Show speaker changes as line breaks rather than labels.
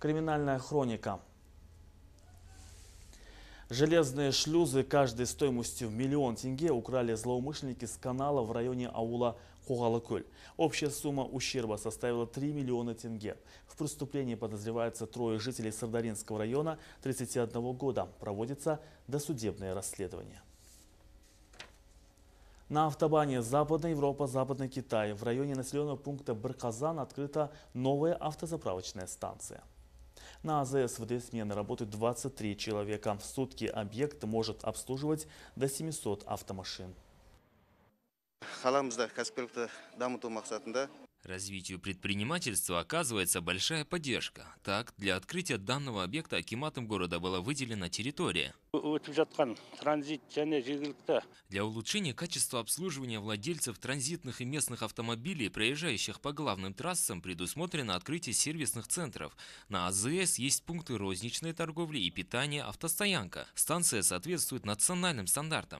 Криминальная хроника. Железные шлюзы каждой стоимостью в миллион тенге украли злоумышленники с канала в районе аула Хугалакуль. Общая сумма ущерба составила 3 миллиона тенге. В преступлении подозреваются трое жителей Сардаринского района 31 года. Проводится досудебное расследование. На автобане Западная Европа, Западный Китай в районе населенного пункта Барказан открыта новая автозаправочная станция. На АЗС в две смены работают 23 человека. В сутки объект может обслуживать до 700 автомашин.
Развитию предпринимательства оказывается большая поддержка. Так, для открытия данного объекта Акиматом города была выделена территория. Для улучшения качества обслуживания владельцев транзитных и местных автомобилей, проезжающих по главным трассам, предусмотрено открытие сервисных центров. На АЗС есть пункты розничной торговли и питания автостоянка. Станция соответствует национальным стандартам.